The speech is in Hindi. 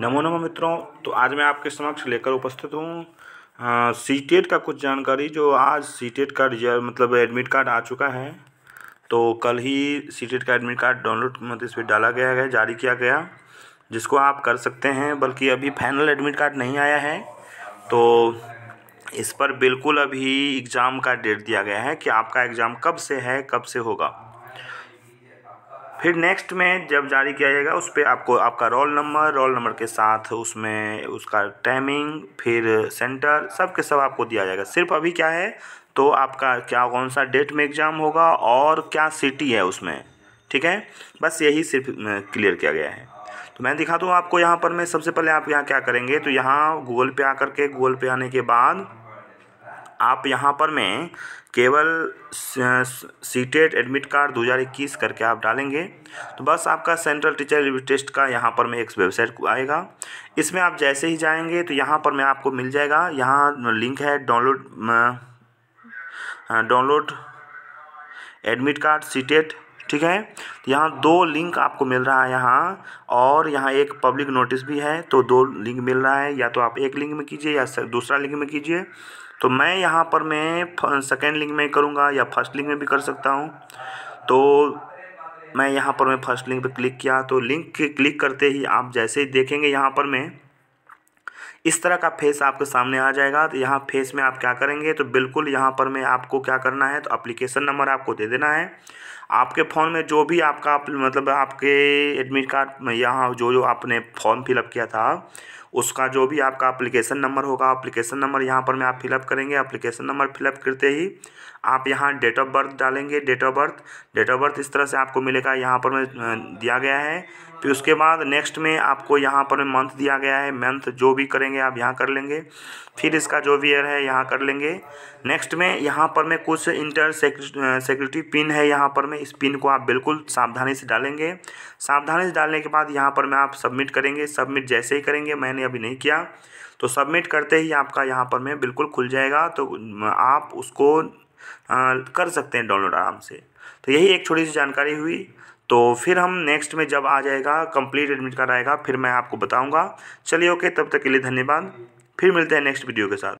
नमो नमो मित्रों तो आज मैं आपके समक्ष लेकर उपस्थित हूँ सी टेट का कुछ जानकारी जो आज सी टेट का रिजल्ट मतलब एडमिट कार्ड आ चुका है तो कल ही सी टेट का एडमिट कार्ड डाउनलोड मतलब इस पर डाला गया है जारी किया गया जिसको आप कर सकते हैं बल्कि अभी फाइनल एडमिट कार्ड नहीं आया है तो इस पर बिल्कुल अभी एग्ज़ाम का डेट दिया गया है कि आपका एग्ज़ाम कब से है कब से होगा फिर नेक्स्ट में जब जारी किया जाएगा उस पर आपको आपका रोल नंबर रोल नंबर के साथ उसमें उसका टाइमिंग फिर सेंटर सब के सब आपको दिया जाएगा सिर्फ अभी क्या है तो आपका क्या कौन सा डेट में एग्ज़ाम होगा और क्या सिटी है उसमें ठीक है बस यही सिर्फ क्लियर किया गया है तो मैं दिखा दूँ आपको यहाँ पर मैं सबसे पहले आप यहाँ क्या करेंगे तो यहाँ गूगल पे आकर के गूगल पे आने के बाद आप यहाँ पर मैं केवल सीटेट एडमिट कार्ड दो हज़ार इक्कीस करके आप डालेंगे तो बस आपका सेंट्रल टीचर टेस्ट का यहाँ पर मैं एक वेबसाइट आएगा इसमें आप जैसे ही जाएंगे तो यहाँ पर मैं आपको मिल जाएगा यहाँ लिंक है download download admit card CTET ठीक है तो यहाँ दो लिंक आपको मिल रहा है यहाँ और यहाँ एक पब्लिक नोटिस भी है तो दो लिंक मिल रहा है या तो आप एक लिंक में कीजिए या दूसरा लिंक में कीजिए तो मैं यहाँ पर मैं सेकेंड लिंक में करूँगा या फर्स्ट लिंक में भी कर सकता हूँ तो मैं यहाँ पर मैं फर्स्ट लिंक पर क्लिक किया तो लिंक क्लिक करते ही आप जैसे ही देखेंगे यहाँ पर मैं इस तरह का फेस आपके सामने आ जाएगा तो यहाँ फेस में आप क्या करेंगे तो बिल्कुल यहाँ पर मैं आपको क्या करना है तो अप्लीकेशन नंबर आपको दे देना है आपके फ़ोन में जो भी आपका मतलब आपके एडमिट कार्ड में यहाँ जो जो आपने फॉर्म फिलअप किया था उसका जो भी आपका अप्लीकेशन नंबर होगा अप्लीकेशन नंबर यहाँ पर मैं आप फिलअप करेंगे अप्लीकेशन नंबर फिलअप करते ही आप यहाँ डेट ऑफ बर्थ डालेंगे date of birth date of birth इस तरह से आपको मिलेगा यहाँ पर मैं दिया गया है फिर उसके बाद नेक्स्ट में आपको यहाँ पर मंथ दिया गया है मंथ जो भी करेंगे आप यहाँ कर लेंगे फिर इसका जो भी एयर है यहाँ कर लेंगे नेक्स्ट में यहाँ पर मैं कुछ इंटर सिक्योरिटी पिन है यहाँ पर मैं इस पिन को आप बिल्कुल सावधानी से डालेंगे सावधानी से डालने के बाद यहाँ पर मैं आप सबमिट करेंगे सबमिट जैसे ही करेंगे मैंने अभी नहीं किया तो सबमिट करते ही आपका यहाँ पर में बिल्कुल खुल जाएगा तो आप उसको आ, कर सकते हैं डाउनलोड आराम से तो यही एक छोटी सी जानकारी हुई तो फिर हम नेक्स्ट में जब आ जाएगा कंप्लीट एडमिट कार्ड आएगा फिर मैं आपको बताऊँगा चलिए ओके तब तक के लिए धन्यवाद फिर मिलते हैं नेक्स्ट वीडियो के साथ